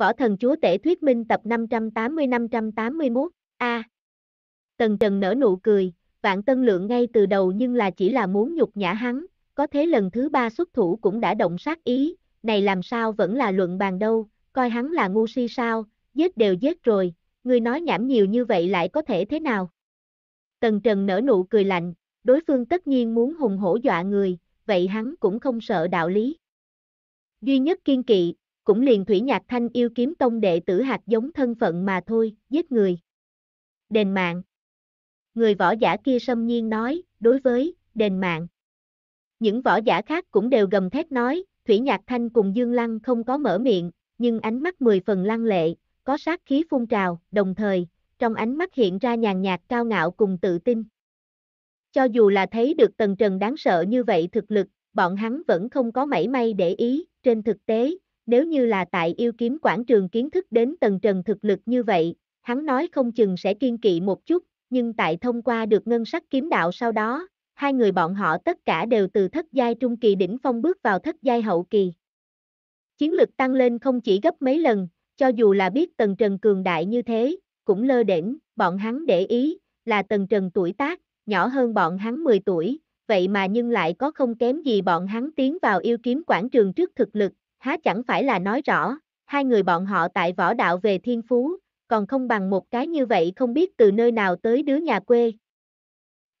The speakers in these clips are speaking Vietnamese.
Võ thần chúa tể thuyết minh tập 580-581, A. Tần Trần nở nụ cười, vạn tân lượng ngay từ đầu nhưng là chỉ là muốn nhục nhã hắn, có thế lần thứ ba xuất thủ cũng đã động sát ý, này làm sao vẫn là luận bàn đâu, coi hắn là ngu si sao, giết đều giết rồi, người nói nhảm nhiều như vậy lại có thể thế nào? Tần Trần nở nụ cười lạnh, đối phương tất nhiên muốn hùng hổ dọa người, vậy hắn cũng không sợ đạo lý. Duy nhất kiên kỵ, cũng liền Thủy Nhạc Thanh yêu kiếm tông đệ tử hạt giống thân phận mà thôi, giết người. Đền mạng. Người võ giả kia xâm nhiên nói, đối với, đền mạng. Những võ giả khác cũng đều gầm thét nói, Thủy Nhạc Thanh cùng Dương Lăng không có mở miệng, nhưng ánh mắt mười phần lăng lệ, có sát khí phun trào, đồng thời, trong ánh mắt hiện ra nhàn nhạt cao ngạo cùng tự tin. Cho dù là thấy được Tần Trần đáng sợ như vậy thực lực, bọn hắn vẫn không có mảy may để ý, trên thực tế, nếu như là tại yêu kiếm quảng trường kiến thức đến tầng trần thực lực như vậy, hắn nói không chừng sẽ kiên kỵ một chút, nhưng tại thông qua được ngân sắc kiếm đạo sau đó, hai người bọn họ tất cả đều từ thất giai trung kỳ đỉnh phong bước vào thất giai hậu kỳ. Chiến lực tăng lên không chỉ gấp mấy lần, cho dù là biết tầng trần cường đại như thế, cũng lơ đễnh, bọn hắn để ý, là tầng trần tuổi tác, nhỏ hơn bọn hắn 10 tuổi, vậy mà nhưng lại có không kém gì bọn hắn tiến vào yêu kiếm quảng trường trước thực lực, há chẳng phải là nói rõ, hai người bọn họ tại võ đạo về thiên phú, còn không bằng một cái như vậy không biết từ nơi nào tới đứa nhà quê.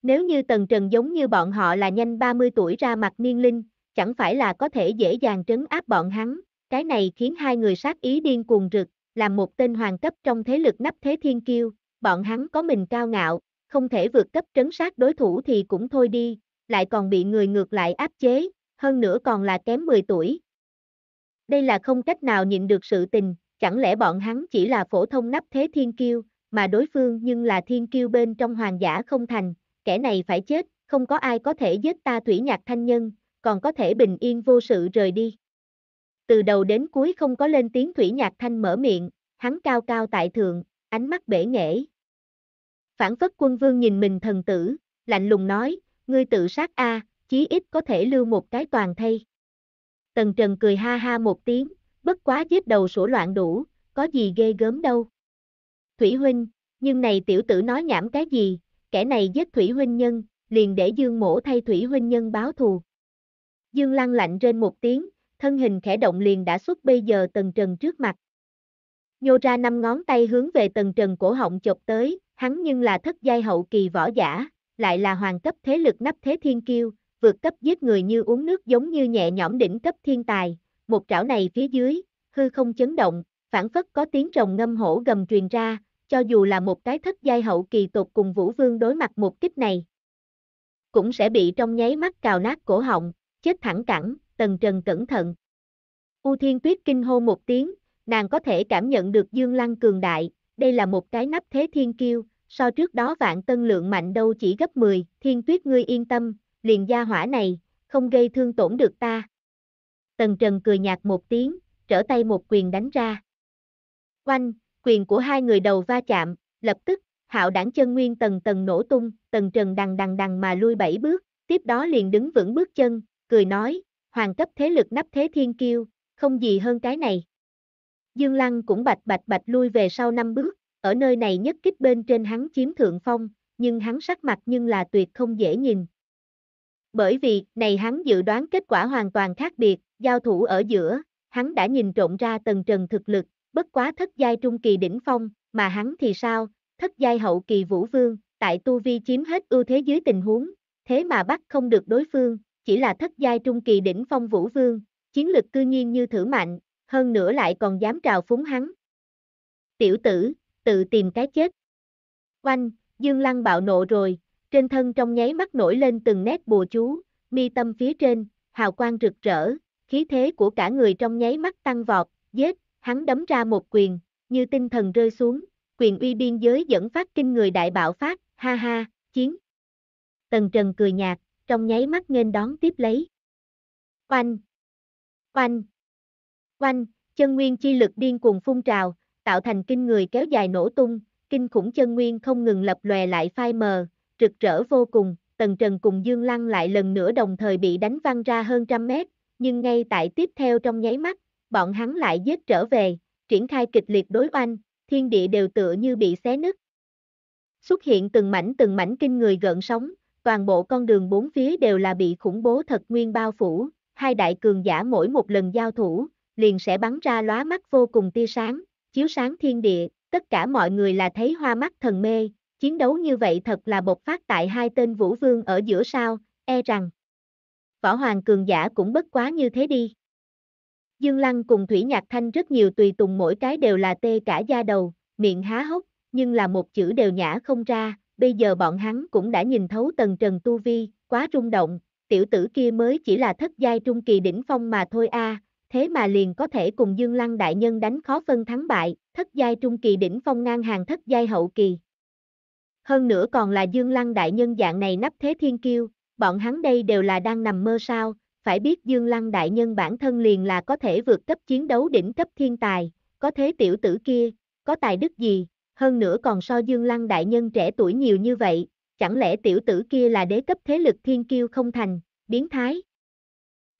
Nếu như Tần Trần giống như bọn họ là nhanh 30 tuổi ra mặt niên linh, chẳng phải là có thể dễ dàng trấn áp bọn hắn, cái này khiến hai người sát ý điên cuồng rực, làm một tên hoàng cấp trong thế lực nắp thế thiên kiêu, bọn hắn có mình cao ngạo, không thể vượt cấp trấn sát đối thủ thì cũng thôi đi, lại còn bị người ngược lại áp chế, hơn nữa còn là kém 10 tuổi, đây là không cách nào nhịn được sự tình, chẳng lẽ bọn hắn chỉ là phổ thông nắp thế thiên kiêu, mà đối phương nhưng là thiên kiêu bên trong hoàng giả không thành, kẻ này phải chết, không có ai có thể giết ta thủy nhạc thanh nhân, còn có thể bình yên vô sự rời đi. Từ đầu đến cuối không có lên tiếng thủy nhạc thanh mở miệng, hắn cao cao tại thượng, ánh mắt bể nghễ. Phản phất quân vương nhìn mình thần tử, lạnh lùng nói, ngươi tự sát a, chí ít có thể lưu một cái toàn thay. Tần Trần cười ha ha một tiếng, bất quá giết đầu sổ loạn đủ, có gì ghê gớm đâu. Thủy huynh, nhưng này tiểu tử nói nhảm cái gì, kẻ này giết Thủy huynh nhân, liền để Dương mổ thay Thủy huynh nhân báo thù. Dương lăng lạnh trên một tiếng, thân hình khẽ động liền đã xuất bây giờ Tần Trần trước mặt. Nhô ra năm ngón tay hướng về Tần Trần cổ họng chộp tới, hắn nhưng là thất giai hậu kỳ võ giả, lại là hoàng cấp thế lực nắp thế thiên kiêu, vượt cấp giết người như uống nước giống như nhẹ nhõm đỉnh cấp thiên tài, một trảo này phía dưới, hư không chấn động, phản phất có tiếng rồng ngâm hổ gầm truyền ra, cho dù là một cái thất giai hậu kỳ tục cùng Vũ Vương đối mặt một kích này, cũng sẽ bị trong nháy mắt cào nát cổ họng, chết thẳng cẳng, tần trần cẩn thận. U Thiên Tuyết kinh hô một tiếng, nàng có thể cảm nhận được Dương Lăng cường đại, đây là một cái nắp thế thiên kiêu, so trước đó vạn tân lượng mạnh đâu chỉ gấp 10, Thiên Tuyết ngươi yên tâm, liền gia hỏa này, không gây thương tổn được ta. Tần Trần cười nhạt một tiếng, trở tay một quyền đánh ra. Oanh, quyền của hai người đầu va chạm, lập tức, hạo đảng chân nguyên tần tần nổ tung, tần Trần đằng đằng đằng mà lui bảy bước, tiếp đó liền đứng vững bước chân, cười nói, hoàng cấp thế lực nắp thế thiên kiêu, không gì hơn cái này. Dương Lăng cũng bạch bạch bạch lui về sau năm bước, ở nơi này nhất kích bên trên hắn chiếm thượng phong, nhưng hắn sắc mặt nhưng là tuyệt không dễ nhìn, bởi vì, này hắn dự đoán kết quả hoàn toàn khác biệt, giao thủ ở giữa, hắn đã nhìn trộn ra tần trần thực lực, bất quá thất giai trung kỳ đỉnh phong, mà hắn thì sao, thất giai hậu kỳ vũ vương, tại tu vi chiếm hết ưu thế dưới tình huống, thế mà bắt không được đối phương, chỉ là thất giai trung kỳ đỉnh phong vũ vương, chiến lực cư nhiên như thử mạnh, hơn nữa lại còn dám trào phúng hắn. Tiểu tử, tự tìm cái chết. Oanh, Dương Lăng bạo nộ rồi, trên thân trong nháy mắt nổi lên từng nét bùa chú, mi tâm phía trên, hào quang rực rỡ, khí thế của cả người trong nháy mắt tăng vọt, giết, hắn đấm ra một quyền, như tinh thần rơi xuống, quyền uy biên giới dẫn phát kinh người đại bạo phát, ha ha, chiến. Tần Trần cười nhạt, trong nháy mắt nghênh đón tiếp lấy. Oanh! Oanh! Oanh! Chân nguyên chi lực điên cuồng phun trào, tạo thành kinh người kéo dài nổ tung, kinh khủng chân nguyên không ngừng lập lòe lại phai mờ, rực rỡ vô cùng, Tần Trần cùng Dương Lăng lại lần nữa đồng thời bị đánh văng ra hơn trăm mét, nhưng ngay tại tiếp theo trong nháy mắt, bọn hắn lại giết trở về, triển khai kịch liệt đối oanh, thiên địa đều tựa như bị xé nứt. Xuất hiện từng mảnh từng mảnh kinh người gợn sóng, toàn bộ con đường bốn phía đều là bị khủng bố thật nguyên bao phủ, hai đại cường giả mỗi một lần giao thủ, liền sẽ bắn ra lóa mắt vô cùng tia sáng, chiếu sáng thiên địa, tất cả mọi người là thấy hoa mắt thần mê, Chiến đấu như vậy thật là bộc phát tại hai tên vũ vương ở giữa sao, e rằng. Võ hoàng cường giả cũng bất quá như thế đi. Dương Lăng cùng Thủy Nhạc Thanh rất nhiều tùy tùng mỗi cái đều là tê cả da đầu, miệng há hốc, nhưng là một chữ đều nhả không ra, bây giờ bọn hắn cũng đã nhìn thấu tầng trần tu vi, quá rung động, tiểu tử kia mới chỉ là thất giai trung kỳ đỉnh phong mà thôi a, thế mà liền có thể cùng Dương Lăng đại nhân đánh khó phân thắng bại, thất giai trung kỳ đỉnh phong ngang hàng thất giai hậu kỳ hơn nữa còn là Dương Lăng đại nhân dạng này nắp thế thiên kiêu, bọn hắn đây đều là đang nằm mơ sao, phải biết Dương Lăng đại nhân bản thân liền là có thể vượt cấp chiến đấu đỉnh cấp thiên tài, có thế tiểu tử kia, có tài đức gì, hơn nữa còn so Dương Lăng đại nhân trẻ tuổi nhiều như vậy, chẳng lẽ tiểu tử kia là đế cấp thế lực thiên kiêu không thành, biến thái.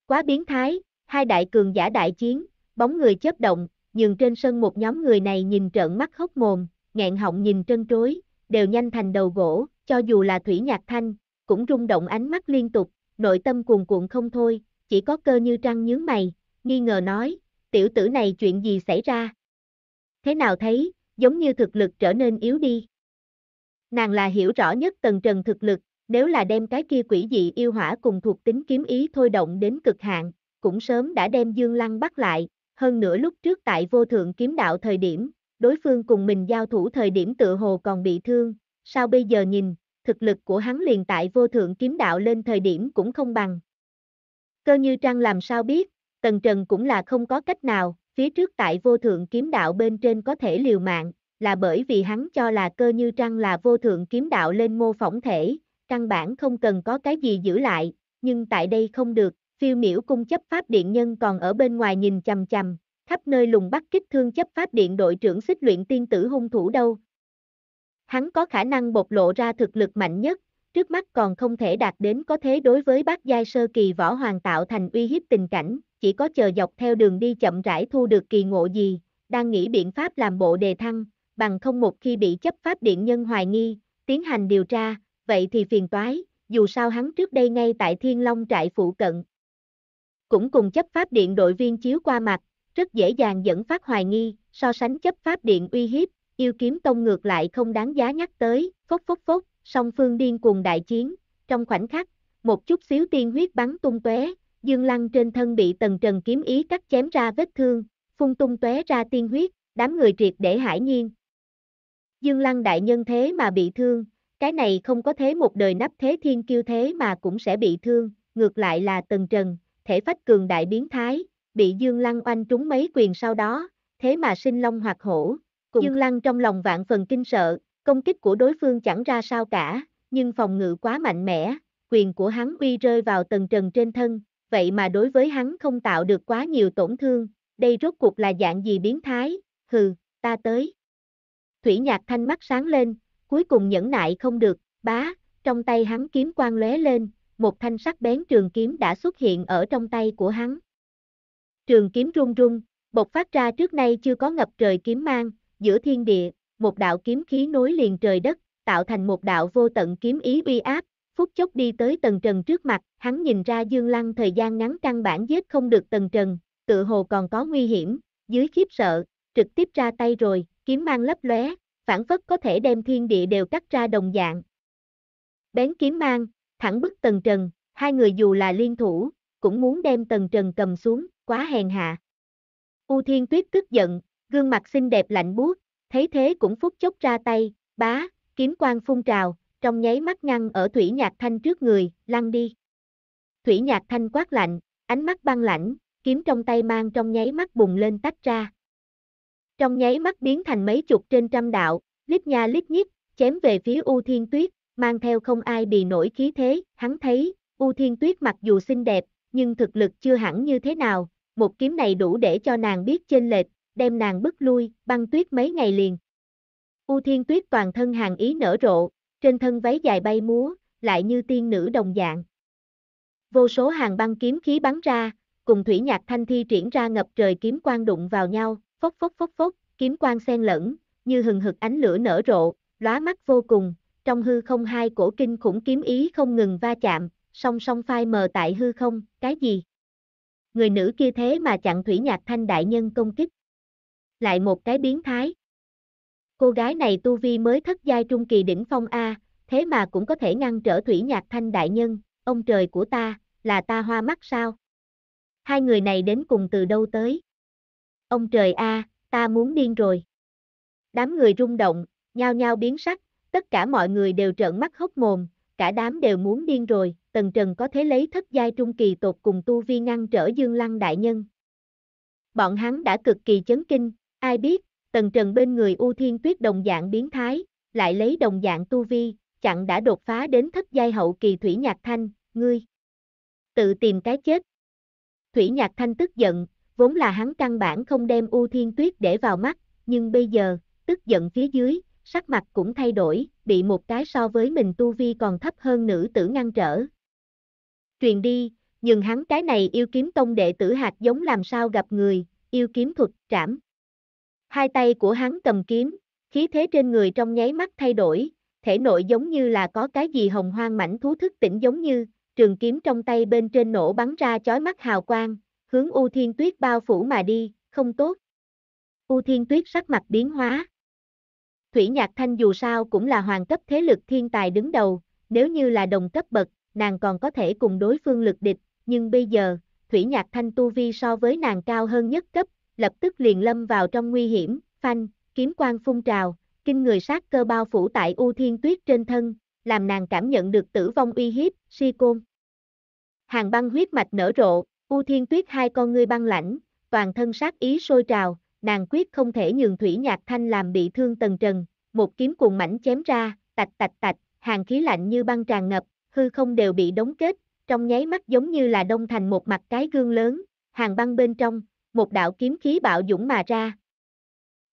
Quá biến thái, hai đại cường giả đại chiến, bóng người chớp động, nhường trên sân một nhóm người này nhìn trợn mắt hốc mồm, nghẹn họng nhìn trân trối, đều nhanh thành đầu gỗ, cho dù là Thủy Nhạc Thanh, cũng rung động ánh mắt liên tục, nội tâm cuồn cuộn không thôi, chỉ có cơ như trăng nhướng mày, nghi ngờ nói, tiểu tử này chuyện gì xảy ra? Thế nào thấy, giống như thực lực trở nên yếu đi. Nàng là hiểu rõ nhất tần trần thực lực, nếu là đem cái kia quỷ dị yêu hỏa cùng thuộc tính kiếm ý thôi động đến cực hạn, cũng sớm đã đem Dương Lăng bắt lại, hơn nữa lúc trước tại vô thượng kiếm đạo thời điểm, đối phương cùng mình giao thủ thời điểm tựa hồ còn bị thương, sao bây giờ nhìn, thực lực của hắn liền tại vô thượng kiếm đạo lên thời điểm cũng không bằng. Cơ như trăng làm sao biết, tần trần cũng là không có cách nào, phía trước tại vô thượng kiếm đạo bên trên có thể liều mạng, là bởi vì hắn cho là cơ như trăng là vô thượng kiếm đạo lên mô phỏng thể, căn bản không cần có cái gì giữ lại, nhưng tại đây không được, phiêu miểu cung chấp pháp điện nhân còn ở bên ngoài nhìn chằm chằm, khắp nơi lùng bắt kích thương chấp pháp điện đội trưởng xích luyện tiên tử hung thủ đâu. Hắn có khả năng bộc lộ ra thực lực mạnh nhất, trước mắt còn không thể đạt đến có thế đối với bác giai sơ kỳ võ hoàng tạo thành uy hiếp tình cảnh, chỉ có chờ dọc theo đường đi chậm rãi thu được kỳ ngộ gì, đang nghĩ biện pháp làm bộ đề thăng, bằng không một khi bị chấp pháp điện nhân hoài nghi, tiến hành điều tra, vậy thì phiền toái, dù sao hắn trước đây ngay tại Thiên Long trại phụ cận. Cũng cùng chấp pháp điện đội viên chiếu qua mặt, rất dễ dàng dẫn phát hoài nghi, so sánh chấp pháp điện uy hiếp, yêu kiếm tông ngược lại không đáng giá nhắc tới, phốc phốc phốc, song phương điên cuồng đại chiến, trong khoảnh khắc, một chút xíu tiên huyết bắn tung tóe, Dương Lăng trên thân bị tần trần kiếm ý cắt chém ra vết thương, phun tung tóe ra tiên huyết, đám người triệt để hải nhiên. Dương Lăng đại nhân thế mà bị thương, cái này không có thế một đời nắp thế thiên kiêu thế mà cũng sẽ bị thương, ngược lại là tần trần, thể phách cường đại biến thái, bị Dương Lăng oanh trúng mấy quyền sau đó, thế mà sinh long hoặc hổ, cùng Dương Lăng trong lòng vạn phần kinh sợ, công kích của đối phương chẳng ra sao cả, nhưng phòng ngự quá mạnh mẽ, quyền của hắn uy rơi vào tầng trần trên thân, vậy mà đối với hắn không tạo được quá nhiều tổn thương, đây rốt cuộc là dạng gì biến thái, hừ, ta tới. Thủy Nhạc Thanh mắt sáng lên, cuối cùng nhẫn nại không được, bá, trong tay hắn kiếm quang lóe lên, một thanh sắc bén trường kiếm đã xuất hiện ở trong tay của hắn. Trường kiếm rung rung, bộc phát ra trước nay chưa có ngập trời kiếm mang, giữa thiên địa, một đạo kiếm khí nối liền trời đất, tạo thành một đạo vô tận kiếm ý uy áp, phút chốc đi tới tầng Trần trước mặt, hắn nhìn ra Dương Lăng thời gian ngắn căn bản giết không được tầng Trần, tự hồ còn có nguy hiểm, dưới khiếp sợ, trực tiếp ra tay rồi, kiếm mang lấp lóe, phản phất có thể đem thiên địa đều cắt ra đồng dạng. Bén kiếm mang, thẳng bức tầng Trần, hai người dù là liên thủ, cũng muốn đem tầng Trần cầm xuống, quá hèn hạ. U Thiên Tuyết tức giận, gương mặt xinh đẹp lạnh buốt, thấy thế cũng phút chốc ra tay, bá, kiếm quang phun trào, trong nháy mắt ngăn ở Thủy Nhạc Thanh trước người, lăn đi. Thủy Nhạc Thanh quát lạnh, ánh mắt băng lãnh, kiếm trong tay mang trong nháy mắt bùng lên tách ra. Trong nháy mắt biến thành mấy chục trên trăm đạo, lít nha lít nhít, chém về phía U Thiên Tuyết, mang theo không ai bị nổi khí thế, hắn thấy, U Thiên Tuyết mặc dù xinh đẹp, nhưng thực lực chưa hẳn như thế nào, một kiếm này đủ để cho nàng biết chênh lệch, đem nàng bức lui, băng tuyết mấy ngày liền. U thiên tuyết toàn thân hàng ý nở rộ, trên thân váy dài bay múa, lại như tiên nữ đồng dạng. Vô số hàng băng kiếm khí bắn ra, cùng thủy nhạc thanh thi triển ra ngập trời kiếm quang đụng vào nhau, phốc phốc phốc phốc, kiếm quang xen lẫn, như hừng hực ánh lửa nở rộ, lóa mắt vô cùng, trong hư không hai cổ kinh khủng kiếm ý không ngừng va chạm, song song phai mờ tại hư không, cái gì? Người nữ kia thế mà chặn Thủy Nhạc Thanh đại nhân công kích. Lại một cái biến thái. Cô gái này tu vi mới thất giai trung kỳ đỉnh phong A, thế mà cũng có thể ngăn trở Thủy Nhạc Thanh đại nhân, ông trời của ta, là ta hoa mắt sao? Hai người này đến cùng từ đâu tới? Ông trời A, ta muốn điên rồi. Đám người rung động, nhao nhao biến sắc, tất cả mọi người đều trợn mắt hốc mồm, cả đám đều muốn điên rồi, Tần Trần có thể lấy thất giai trung kỳ tột cùng tu vi ngăn trở Dương Lăng đại nhân. Bọn hắn đã cực kỳ chấn kinh, ai biết, Tần Trần bên người U Thiên Tuyết đồng dạng biến thái, lại lấy đồng dạng tu vi, chặn đã đột phá đến thất giai hậu kỳ Thủy Nhạc Thanh, ngươi. Tự tìm cái chết. Thủy Nhạc Thanh tức giận, vốn là hắn căn bản không đem U Thiên Tuyết để vào mắt, nhưng bây giờ, tức giận phía dưới, sắc mặt cũng thay đổi, bị một cái so với mình tu vi còn thấp hơn nữ tử ngăn trở, truyền đi, nhưng hắn cái này yêu kiếm tông đệ tử hạt giống làm sao gặp người, yêu kiếm thuật, trảm. Hai tay của hắn cầm kiếm, khí thế trên người trong nháy mắt thay đổi, thể nội giống như là có cái gì hồng hoang mảnh thú thức tỉnh giống như, trường kiếm trong tay bên trên nổ bắn ra chói mắt hào quang, hướng U Thiên Tuyết bao phủ mà đi, không tốt. U Thiên Tuyết sắc mặt biến hóa. Thủy Nhạc Thanh dù sao cũng là hoàng cấp thế lực thiên tài đứng đầu, nếu như là đồng cấp bậc, nàng còn có thể cùng đối phương lực địch, nhưng bây giờ, Thủy Nhạc Thanh tu vi so với nàng cao hơn nhất cấp, lập tức liền lâm vào trong nguy hiểm, phanh, kiếm quang phun trào, kinh người sát cơ bao phủ tại U Thiên Tuyết trên thân, làm nàng cảm nhận được tử vong uy hiếp, si côn. Hàng băng huyết mạch nở rộ, U Thiên Tuyết hai con ngươi băng lãnh, toàn thân sát ý sôi trào, nàng quyết không thể nhường Thủy Nhạc Thanh làm bị thương tần trần, một kiếm cuồng mảnh chém ra, tạch tạch tạch, hàng khí lạnh như băng tràn ngập, hư không đều bị đóng kết, trong nháy mắt giống như là đông thành một mặt cái gương lớn, hàng băng bên trong, một đạo kiếm khí bạo dũng mà ra.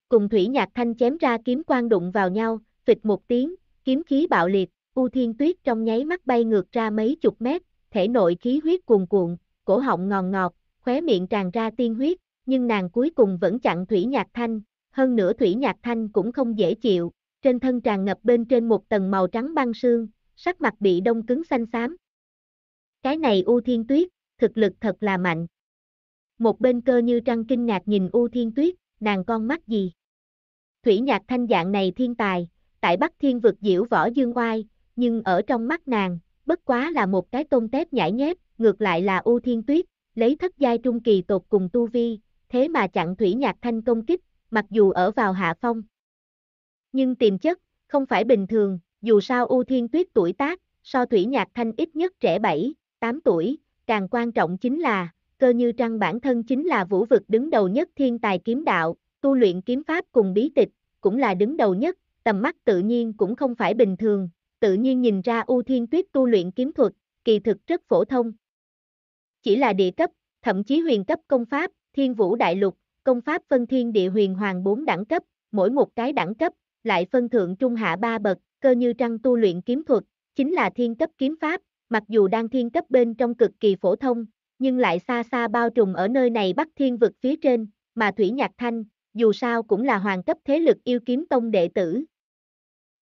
Cùng thủy nhạc thanh chém ra kiếm quang đụng vào nhau, phịch một tiếng, kiếm khí bạo liệt, U Thiên Tuyết trong nháy mắt bay ngược ra mấy chục mét, thể nội khí huyết cuồn cuộn, cổ họng ngòn ngọt, khóe miệng tràn ra tiên huyết, nhưng nàng cuối cùng vẫn chặn Thủy Nhạc Thanh, hơn nữa Thủy Nhạc Thanh cũng không dễ chịu, trên thân tràn ngập bên trên một tầng màu trắng băng sương, sắc mặt bị đông cứng xanh xám. Cái này U Thiên Tuyết, thực lực thật là mạnh. Một bên cơ như trăng kinh ngạc nhìn U Thiên Tuyết, nàng con mắt gì? Thủy nhạc thanh dạng này thiên tài, tại Bắc Thiên vực diễu võ dương oai, nhưng ở trong mắt nàng, bất quá là một cái tôm tép nhảy nhép, ngược lại là U Thiên Tuyết, lấy thất giai trung kỳ tột cùng tu vi, thế mà chặn Thủy Nhạc Thanh công kích, mặc dù ở vào hạ phong. Nhưng tiềm chất, không phải bình thường, dù sao U Thiên Tuyết tuổi tác, so Thủy Nhạc Thanh ít nhất trẻ 7, 8 tuổi, càng quan trọng chính là, cơ như trăng bản thân chính là vũ vực đứng đầu nhất thiên tài kiếm đạo, tu luyện kiếm pháp cùng bí tịch, cũng là đứng đầu nhất, tầm mắt tự nhiên cũng không phải bình thường, tự nhiên nhìn ra U Thiên Tuyết tu luyện kiếm thuật, kỳ thực rất phổ thông. Chỉ là địa cấp, thậm chí huyền cấp công pháp, thiên vũ đại lục, công pháp phân thiên địa huyền hoàng 4 đẳng cấp, mỗi một cái đẳng cấp, lại phân thượng trung hạ ba bậc, cơ như trăng tu luyện kiếm thuật, chính là thiên cấp kiếm pháp, mặc dù đang thiên cấp bên trong cực kỳ phổ thông, nhưng lại xa xa bao trùm ở nơi này bắc thiên vực phía trên, mà Thủy Nhạc Thanh, dù sao cũng là hoàng cấp thế lực yêu kiếm tông đệ tử.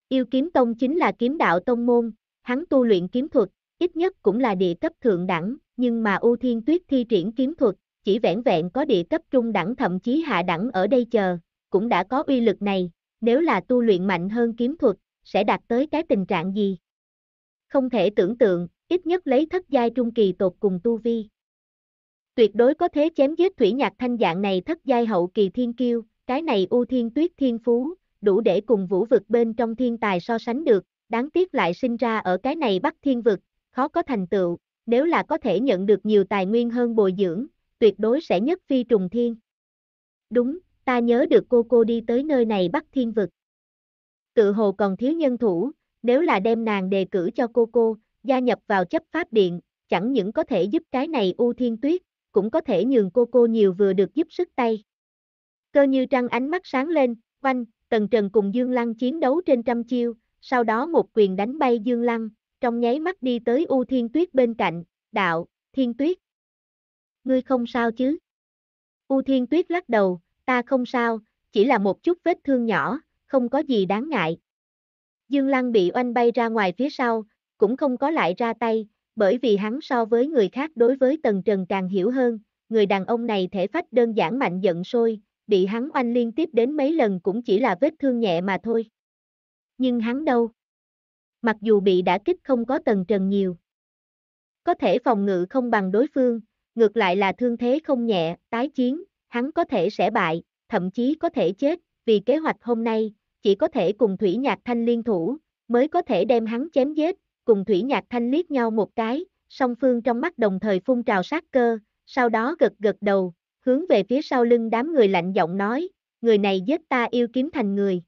Yêu kiếm tông chính là kiếm đạo tông môn, hắn tu luyện kiếm thuật, ít nhất cũng là địa cấp thượng đẳng, nhưng mà U Thiên Tuyết thi triển kiếm thuật, chỉ vẻn vẹn có địa cấp trung đẳng thậm chí hạ đẳng ở đây chờ, cũng đã có uy lực này, nếu là tu luyện mạnh hơn kiếm thuật, sẽ đạt tới cái tình trạng gì. Không thể tưởng tượng, ít nhất lấy thất giai trung kỳ tột cùng tu vi. Tuyệt đối có thế chém giết thủy nhạc thanh dạng này thất giai hậu kỳ thiên kiêu, cái này u thiên tuyết thiên phú, đủ để cùng vũ vực bên trong thiên tài so sánh được, đáng tiếc lại sinh ra ở cái này bắc thiên vực, khó có thành tựu, nếu là có thể nhận được nhiều tài nguyên hơn bồi dưỡng, tuyệt đối sẽ nhất phi trùng thiên. Đúng, ta nhớ được cô cô đi tới nơi này bắc thiên vực tự hồ còn thiếu nhân thủ, nếu là đem nàng đề cử cho cô cô, gia nhập vào chấp pháp điện, chẳng những có thể giúp cái này U Thiên Tuyết, cũng có thể nhường cô cô nhiều vừa được giúp sức tay. Cơ như trăng ánh mắt sáng lên, quanh, Tần Trần cùng Dương Lăng chiến đấu trên trăm chiêu, sau đó một quyền đánh bay Dương Lăng, trong nháy mắt đi tới U Thiên Tuyết bên cạnh, đạo, Thiên Tuyết. Ngươi không sao chứ? U Thiên Tuyết lắc đầu, ta không sao, chỉ là một chút vết thương nhỏ, không có gì đáng ngại. Dương Lăng bị oanh bay ra ngoài phía sau, cũng không có lại ra tay, bởi vì hắn so với người khác đối với Tần Trần càng hiểu hơn, người đàn ông này thể phách đơn giản mạnh giận sôi, bị hắn oanh liên tiếp đến mấy lần cũng chỉ là vết thương nhẹ mà thôi. Nhưng hắn đâu? Mặc dù bị đã kích không có Tần Trần nhiều, có thể phòng ngự không bằng đối phương, ngược lại là thương thế không nhẹ, tái chiến, hắn có thể sẽ bại, thậm chí có thể chết, vì kế hoạch hôm nay, chỉ có thể cùng Thủy Nhạc Thanh liên thủ, mới có thể đem hắn chém giết, cùng Thủy Nhạc Thanh liếc nhau một cái, song phương trong mắt đồng thời phun trào sát cơ, sau đó gật gật đầu, hướng về phía sau lưng đám người lạnh giọng nói, người này giết ta yêu kiếm thành người.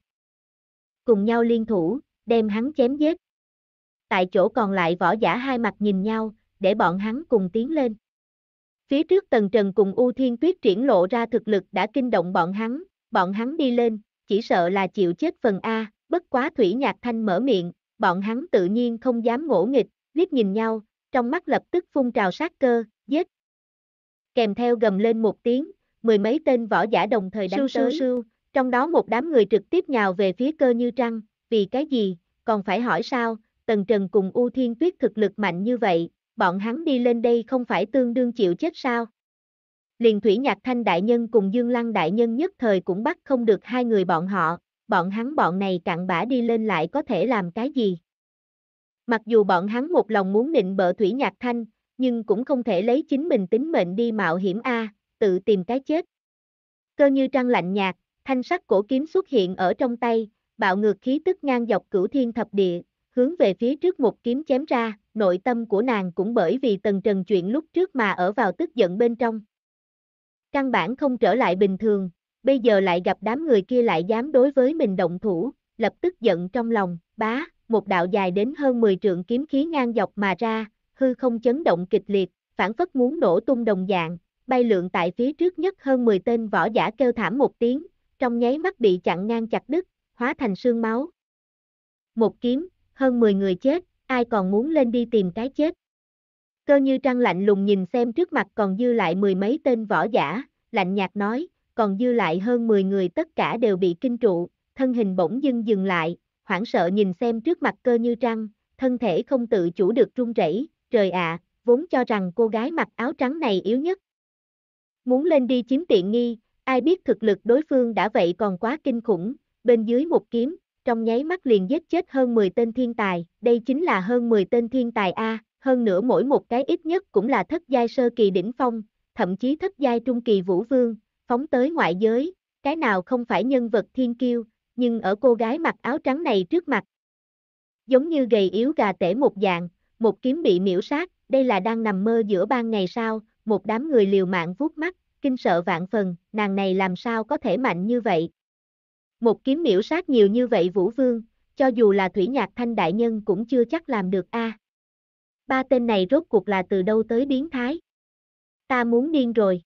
Cùng nhau liên thủ, đem hắn chém giết. Tại chỗ còn lại võ giả hai mặt nhìn nhau, để bọn hắn cùng tiến lên. Phía trước Tần Trần cùng U Thiên Tuyết triển lộ ra thực lực đã kinh động bọn hắn, bọn hắn đi lên, chỉ sợ là chịu chết phần A, bất quá Thủy Nhạc Thanh mở miệng, bọn hắn tự nhiên không dám ngỗ nghịch, liếc nhìn nhau, trong mắt lập tức phun trào sát cơ, giết. Kèm theo gầm lên một tiếng, mười mấy tên võ giả đồng thời đánh sưu, tới. Sưu, sưu. Trong đó một đám người trực tiếp nhào về phía cơ như trăng, vì cái gì, còn phải hỏi sao, Tần Trần cùng U Thiên Tuyết thực lực mạnh như vậy, bọn hắn đi lên đây không phải tương đương chịu chết sao? liền Thủy Nhạc Thanh Đại Nhân cùng Dương Lăng Đại Nhân nhất thời cũng bắt không được hai người bọn họ, bọn hắn bọn này cặn bã đi lên lại có thể làm cái gì. Mặc dù bọn hắn một lòng muốn nịnh bợ Thủy Nhạc Thanh, nhưng cũng không thể lấy chính mình tính mệnh đi mạo hiểm A, tự tìm cái chết. Cơ như trăng lạnh nhạt, thanh sắc cổ kiếm xuất hiện ở trong tay, bạo ngược khí tức ngang dọc cửu thiên thập địa, hướng về phía trước một kiếm chém ra, nội tâm của nàng cũng bởi vì tần trần chuyện lúc trước mà ở vào tức giận bên trong. Căn bản không trở lại bình thường, bây giờ lại gặp đám người kia lại dám đối với mình động thủ, lập tức giận trong lòng, bá, một đạo dài đến hơn 10 trượng kiếm khí ngang dọc mà ra, hư không chấn động kịch liệt, phản phất muốn nổ tung đồng dạng, bay lượng tại phía trước nhất hơn 10 tên võ giả kêu thảm một tiếng, trong nháy mắt bị chặn ngang chặt đứt, hóa thành xương máu. Một kiếm, hơn 10 người chết, ai còn muốn lên đi tìm cái chết. Cơ như trăng lạnh lùng nhìn xem trước mặt còn dư lại mười mấy tên võ giả, lạnh nhạt nói, còn dư lại hơn 10 người tất cả đều bị kinh trụ, thân hình bỗng dưng dừng lại, hoảng sợ nhìn xem trước mặt cơ như trăng, thân thể không tự chủ được run rẩy, trời ạ, vốn cho rằng cô gái mặc áo trắng này yếu nhất. Muốn lên đi chiếm tiện nghi, ai biết thực lực đối phương đã vậy còn quá kinh khủng, bên dưới một kiếm, trong nháy mắt liền giết chết hơn 10 tên thiên tài, đây chính là hơn 10 tên thiên tài A, hơn nữa mỗi một cái ít nhất cũng là thất giai sơ kỳ đỉnh phong, thậm chí thất giai trung kỳ vũ vương, phóng tới ngoại giới, cái nào không phải nhân vật thiên kiêu, nhưng ở cô gái mặc áo trắng này trước mặt. Giống như gầy yếu gà tể một dạng, một kiếm bị miễu sát, đây là đang nằm mơ giữa ban ngày sao, một đám người liều mạng vuốt mắt, kinh sợ vạn phần, nàng này làm sao có thể mạnh như vậy. Một kiếm miễu sát nhiều như vậy Vũ Vương, cho dù là Thủy Nhạc Thanh Đại Nhân cũng chưa chắc làm được a à ba tên này rốt cuộc là từ đâu tới biến thái. Ta muốn điên rồi.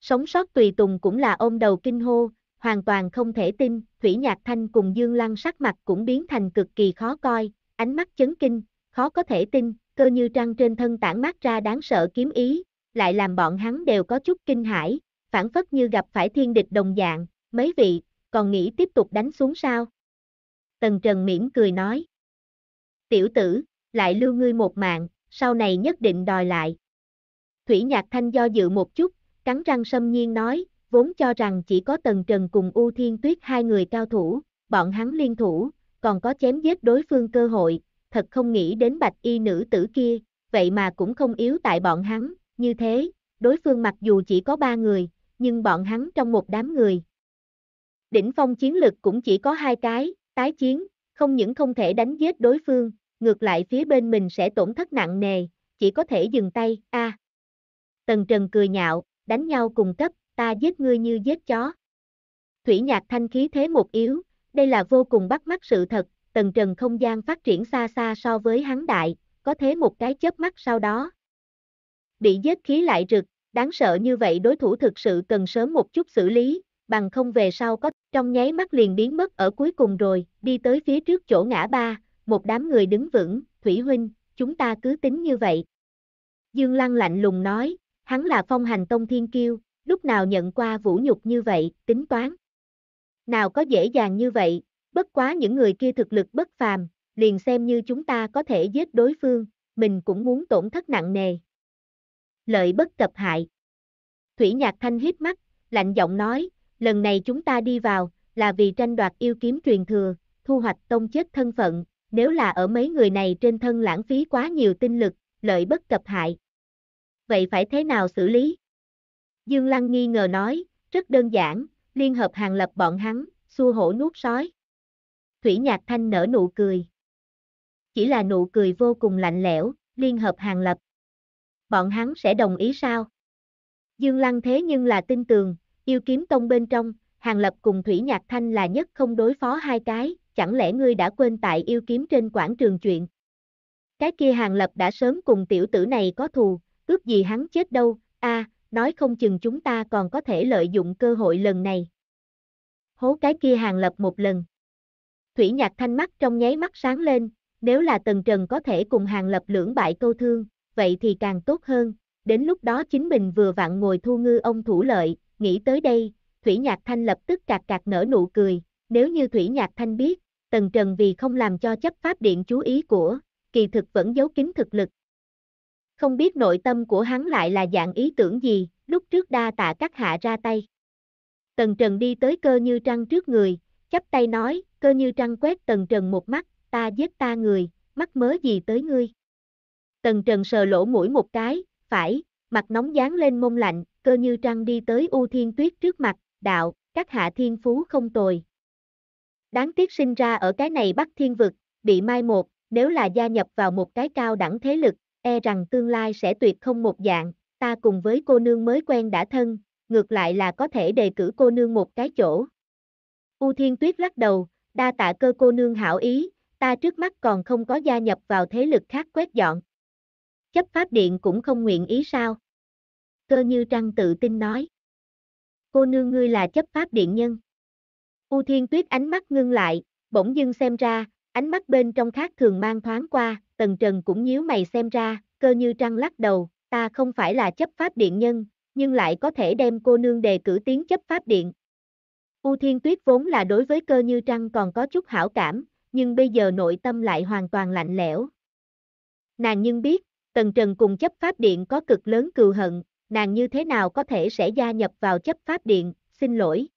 Sống sót tùy tùng cũng là ôm đầu kinh hô, hoàn toàn không thể tin, Thủy Nhạc Thanh cùng Dương Lăng sắc mặt cũng biến thành cực kỳ khó coi, ánh mắt chấn kinh, khó có thể tin, cơ như trăng trên thân tản mát ra đáng sợ kiếm ý, lại làm bọn hắn đều có chút kinh hãi, phản phất như gặp phải thiên địch đồng dạng, mấy vị, còn nghĩ tiếp tục đánh xuống sao? Tần Trần mỉm cười nói. Tiểu tử, lại lưu ngươi một mạng, sau này nhất định đòi lại. Thủy Nhạc Thanh do dự một chút, cắn răng sâm nhiên nói, vốn cho rằng chỉ có Tần Trần cùng U Thiên Tuyết hai người cao thủ, bọn hắn liên thủ, còn có chém giết đối phương cơ hội, thật không nghĩ đến bạch y nữ tử kia, vậy mà cũng không yếu tại bọn hắn, như thế, đối phương mặc dù chỉ có ba người, nhưng bọn hắn trong một đám người. Đỉnh phong chiến lực cũng chỉ có hai cái, tái chiến, không những không thể đánh giết đối phương, ngược lại phía bên mình sẽ tổn thất nặng nề, chỉ có thể dừng tay, a. À. Tần Trần cười nhạo, đánh nhau cùng cấp, ta giết ngươi như giết chó. Thủy Nhạc Thanh khí thế một yếu, đây là vô cùng bắt mắt sự thật, Tần Trần không gian phát triển xa xa so với hắn đại, có thế một cái chớp mắt sau đó. Bị giết khí lại rực, đáng sợ như vậy đối thủ thực sự cần sớm một chút xử lý, bằng không về sau có trong nháy mắt liền biến mất ở cuối cùng rồi, đi tới phía trước chỗ ngã ba, một đám người đứng vững, Thủy Huynh, chúng ta cứ tính như vậy. Dương Lăng lạnh lùng nói, hắn là phong hành tông thiên kiêu, lúc nào nhận qua vũ nhục như vậy, tính toán. Nào có dễ dàng như vậy, bất quá những người kia thực lực bất phàm, liền xem như chúng ta có thể giết đối phương, mình cũng muốn tổn thất nặng nề. Lợi bất cập hại. Thủy Nhạc Thanh hít mắt, lạnh giọng nói, lần này chúng ta đi vào, là vì tranh đoạt yêu kiếm truyền thừa, thu hoạch tông chết thân phận, nếu là ở mấy người này trên thân lãng phí quá nhiều tinh lực, lợi bất cập hại. Vậy phải thế nào xử lý? Dương Lăng nghi ngờ nói, rất đơn giản, liên hợp hàng lập bọn hắn, xua hổ nuốt sói. Thủy Nhạc Thanh nở nụ cười. Chỉ là nụ cười vô cùng lạnh lẽo, liên hợp hàng lập. Bọn hắn sẽ đồng ý sao? Dương Lăng thế nhưng là tin tường, yêu kiếm tông bên trong, hàng lập cùng Thủy Nhạc Thanh là nhất không đối phó hai cái, chẳng lẽ ngươi đã quên tại yêu kiếm trên quảng trường chuyện. Cái kia hàng lập đã sớm cùng tiểu tử này có thù, ước gì hắn chết đâu, a nói không chừng chúng ta còn có thể lợi dụng cơ hội lần này. Hố cái kia hàng lập một lần. Thủy nhạc thanh mắt trong nháy mắt sáng lên, nếu là tần trần có thể cùng hàng lập lưỡng bại câu thương, vậy thì càng tốt hơn, đến lúc đó chính mình vừa vặn ngồi thu ngư ông thủ lợi, nghĩ tới đây, Thủy Nhạc Thanh lập tức cạc cạc nở nụ cười, nếu như Thủy Nhạc Thanh biết, Tần Trần vì không làm cho chấp pháp điện chú ý của, kỳ thực vẫn giấu kín thực lực. Không biết nội tâm của hắn lại là dạng ý tưởng gì, lúc trước đa tạ các hạ ra tay. Tần Trần đi tới cơ như trăng trước người, chắp tay nói, cơ như trăng quét Tần Trần một mắt, ta giết ta người, mắc mớ gì tới ngươi. Tần Trần sờ lỗ mũi một cái, phải, mặt nóng dán lên mông lạnh, cơ như trăng đi tới U Thiên Tuyết trước mặt, đạo, các hạ thiên phú không tồi, Đáng tiếc sinh ra ở cái này Bắc Thiên Vực, bị mai một, nếu là gia nhập vào một cái cao đẳng thế lực, e rằng tương lai sẽ tuyệt không một dạng, ta cùng với cô nương mới quen đã thân, ngược lại là có thể đề cử cô nương một cái chỗ. U Thiên Tuyết lắc đầu, đa tạ cơ cô nương hảo ý, ta trước mắt còn không có gia nhập vào thế lực khác quét dọn. Chấp pháp điện cũng không nguyện ý sao? Cơ như trăng tự tin nói. Cô nương ngươi là chấp pháp điện nhân. U Thiên Tuyết ánh mắt ngưng lại, bỗng dưng xem ra, ánh mắt bên trong khác thường mang thoáng qua, Tần Trần cũng nhíu mày xem ra, cơ như trăng lắc đầu, ta không phải là chấp pháp điện nhân, nhưng lại có thể đem cô nương đề cử tiến chấp pháp điện. U Thiên Tuyết vốn là đối với cơ như trăng còn có chút hảo cảm, nhưng bây giờ nội tâm lại hoàn toàn lạnh lẽo. Nàng nhưng biết, Tần Trần cùng chấp pháp điện có cực lớn cừu hận, nàng như thế nào có thể sẽ gia nhập vào chấp pháp điện, xin lỗi.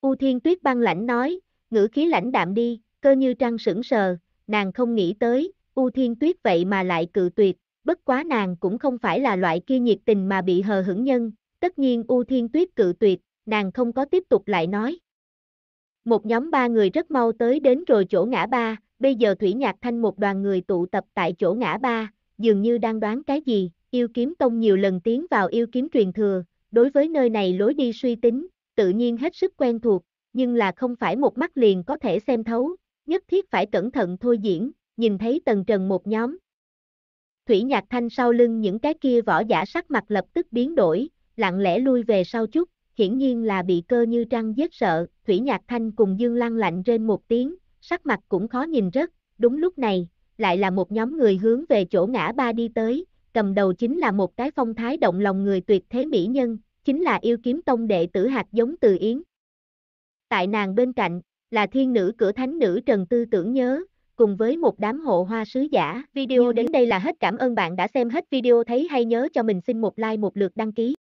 U Thiên Tuyết băng lãnh nói, ngữ khí lãnh đạm đi, cơ như trăng sững sờ, nàng không nghĩ tới, U Thiên Tuyết vậy mà lại cự tuyệt, bất quá nàng cũng không phải là loại kia nhiệt tình mà bị hờ hững nhân, tất nhiên U Thiên Tuyết cự tuyệt, nàng không có tiếp tục lại nói. Một nhóm ba người rất mau tới đến rồi chỗ ngã ba, bây giờ Thủy Nhạc Thanh một đoàn người tụ tập tại chỗ ngã ba, dường như đang đoán cái gì, yêu kiếm tông nhiều lần tiến vào yêu kiếm truyền thừa, đối với nơi này lối đi suy tính, tự nhiên hết sức quen thuộc, nhưng là không phải một mắt liền có thể xem thấu, nhất thiết phải cẩn thận thôi diễn, nhìn thấy tần trần một nhóm. Thủy Nhạc Thanh sau lưng những cái kia võ giả sắc mặt lập tức biến đổi, lặng lẽ lui về sau chút, hiển nhiên là bị cơ như trăng giết sợ, Thủy Nhạc Thanh cùng Dương Lăng lạnh trên một tiếng, sắc mặt cũng khó nhìn rất, đúng lúc này, lại là một nhóm người hướng về chỗ ngã ba đi tới, cầm đầu chính là một cái phong thái động lòng người tuyệt thế mỹ nhân, chính là yêu kiếm tông đệ tử hạt giống Từ Yến. Tại nàng bên cạnh, là thiên nữ cửa thánh nữ Trần Tư Tưởng Nhớ, cùng với một đám hộ hoa sứ giả. Video đến đây là hết cảm ơn bạn đã xem hết video thấy hay nhớ cho mình xin một like một lượt đăng ký.